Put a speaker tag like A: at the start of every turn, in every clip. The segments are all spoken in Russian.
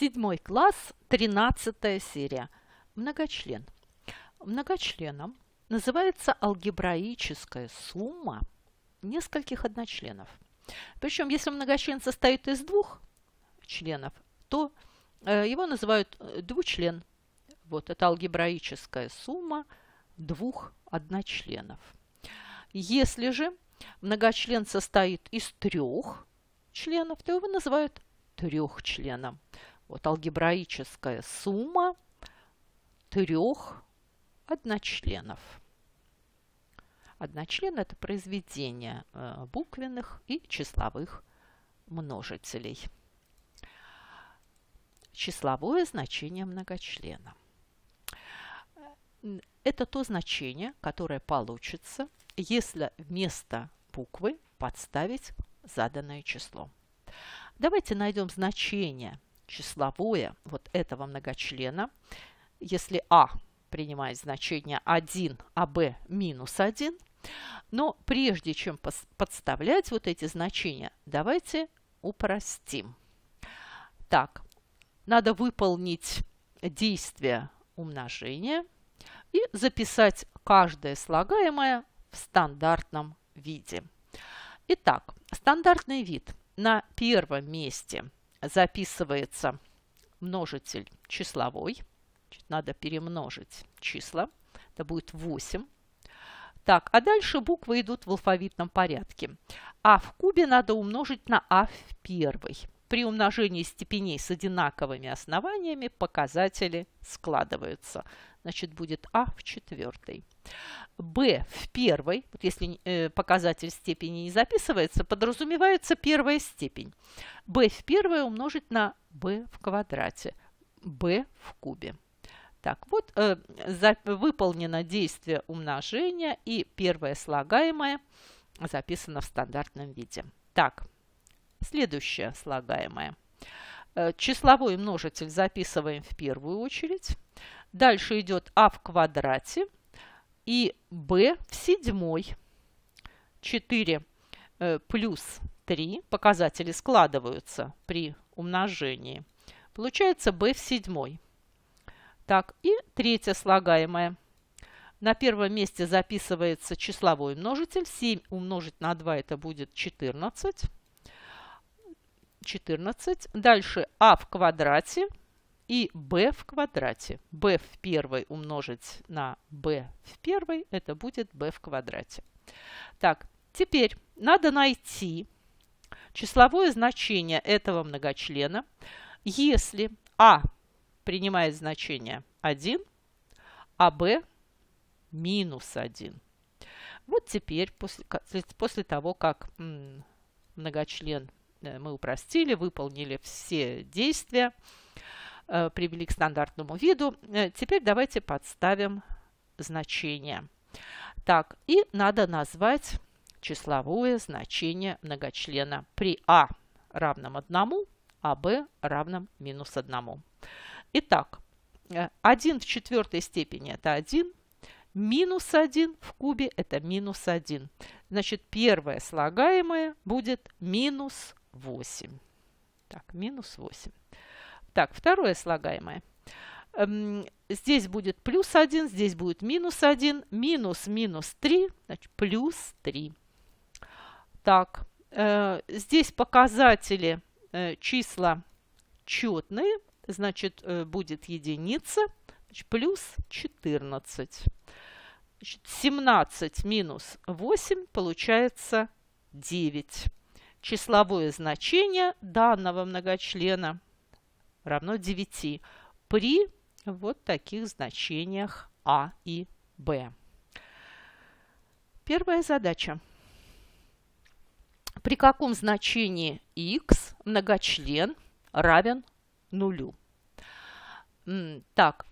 A: Седьмой класс, 13 серия. Многочлен. Многочленом называется алгебраическая сумма нескольких одночленов. Причем, если многочлен состоит из двух членов, то э, его называют э, двучлен. Вот это алгебраическая сумма двух одночленов. Если же многочлен состоит из трех членов, то его называют трехчленом вот алгебраическая сумма трех одночленов. Одночлен – это произведение э, буквенных и числовых множителей. Числовое значение многочлена. Это то значение, которое получится, если вместо буквы подставить заданное число. Давайте найдем значение числовое вот этого многочлена, если А принимает значение 1, а b минус 1. Но прежде чем подставлять вот эти значения, давайте упростим. Так, надо выполнить действие умножения и записать каждое слагаемое в стандартном виде. Итак, стандартный вид на первом месте – записывается множитель числовой. Надо перемножить числа. Это будет 8. Так, а дальше буквы идут в алфавитном порядке. А в кубе надо умножить на А в первой. При умножении степеней с одинаковыми основаниями показатели складываются. Значит, будет А в четвертой. Б в первой, вот если э, показатель степени не записывается, подразумевается первая степень. Б в первой умножить на b в квадрате, b в кубе. Так, вот э, за, выполнено действие умножения и первое слагаемое записано в стандартном виде. Так, следующее слагаемое. Э, числовой множитель записываем в первую очередь. Дальше идет а в квадрате и b в седьмой. 4 э, плюс 3 показатели складываются при умножении. Получается b в седьмой. Так, и третье слагаемое. На первом месте записывается числовой множитель. 7 умножить на 2 это будет 14. 14. Дальше а в квадрате и b в квадрате. b в первой умножить на b в первой, это будет b в квадрате. Так, теперь надо найти числовое значение этого многочлена, если а принимает значение 1, а b минус 1. Вот теперь, после, после того, как многочлен Э, мы упростили, выполнили все действия, э, привели к стандартному виду. Э, теперь давайте подставим значение. Так, и надо назвать числовое значение многочлена при а равном 1, а b равном минус 1. Итак, 1 в четвертой степени – это 1, минус 1 в кубе – это минус 1. Значит, первое слагаемое будет минус 8. Так, минус 8. Так, второе слагаемое. Эм, здесь будет плюс 1, здесь будет минус 1. Минус минус 3, значит, плюс 3. Так, э, здесь показатели э, числа четные, значит, э, будет единица, значит, плюс 14. Значит, 17 минус 8 получается 9 числовое значение данного многочлена равно 9 при вот таких значениях А и Б. Первая задача. При каком значении x многочлен равен нулю? Так,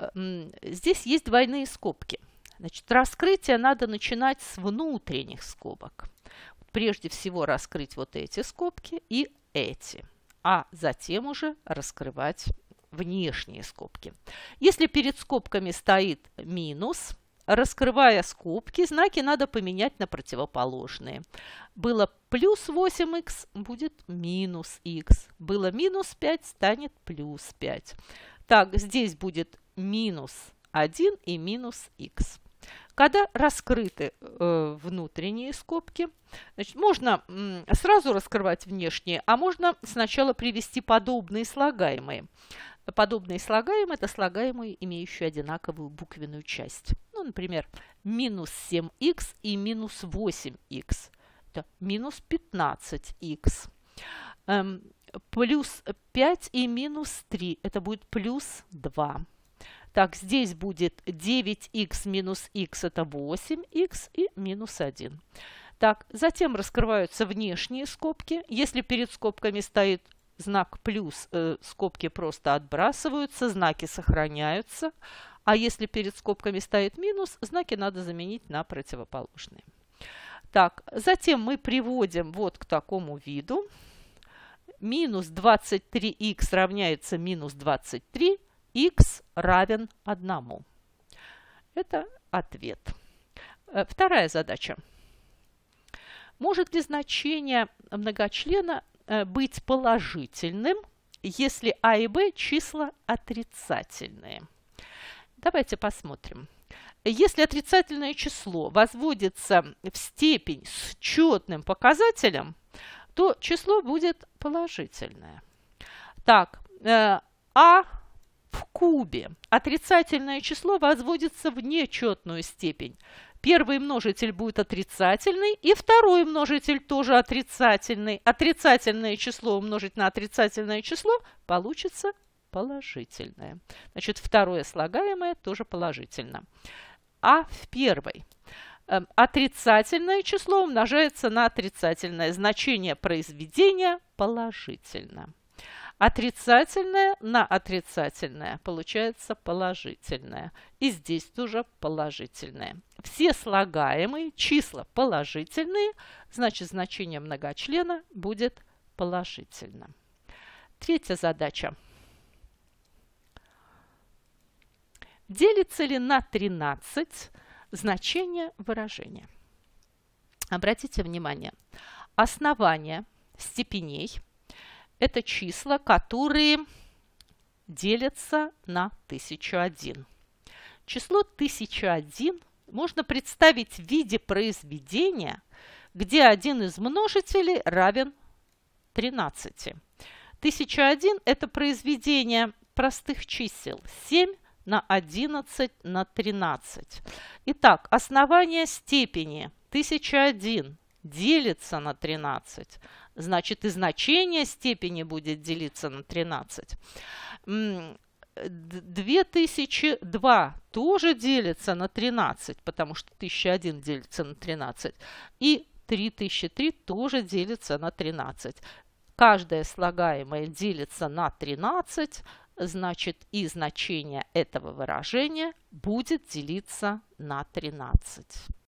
A: здесь есть двойные скобки. Значит, раскрытие надо начинать с внутренних скобок прежде всего раскрыть вот эти скобки и эти, а затем уже раскрывать внешние скобки. Если перед скобками стоит минус, раскрывая скобки, знаки надо поменять на противоположные. Было плюс 8х, будет минус х. Было минус 5, станет плюс 5. Так, здесь будет минус 1 и минус х. Когда раскрыты э, внутренние скобки, значит, можно м, сразу раскрывать внешние, а можно сначала привести подобные слагаемые. Подобные слагаемые – это слагаемые, имеющие одинаковую буквенную часть. Ну, например, минус 7х и минус 8х. Это минус 15х. Эм, плюс 5 и минус 3 – это будет плюс 2. Так, здесь будет 9х минус х, это 8х и минус 1. Так, затем раскрываются внешние скобки. Если перед скобками стоит знак плюс, э, скобки просто отбрасываются, знаки сохраняются. А если перед скобками стоит минус, знаки надо заменить на противоположные. Так, затем мы приводим вот к такому виду. Минус 23х равняется минус 23 x равен 1. Это ответ. Э, вторая задача. Может ли значение многочлена э, быть положительным, если а и b числа отрицательные? Давайте посмотрим. Если отрицательное число возводится в степень с четным показателем, то число будет положительное. Так, э, а в кубе отрицательное число возводится в нечетную степень. Первый множитель будет отрицательный, и второй множитель тоже отрицательный. Отрицательное число умножить на отрицательное число получится положительное. Значит, второе слагаемое тоже положительно. А в первой эм, отрицательное число умножается на отрицательное. Значение произведения положительно. Отрицательное на отрицательное получается положительное. И здесь тоже положительное. Все слагаемые числа положительные, значит значение многочлена будет положительным. Третья задача. Делится ли на 13 значение выражения? Обратите внимание, основание степеней – это числа, которые делятся на 1001. Число 1001 можно представить в виде произведения, где один из множителей равен 13. 1001 – это произведение простых чисел 7 на 11 на 13. Итак, основание степени 1001 делится на 13 значит и значение степени будет делиться на 13. 2002 тоже делится на 13, потому что 1001 делится на 13. И 3003 тоже делится на 13. Каждое слагаемое делится на 13, значит и значение этого выражения будет делиться на 13.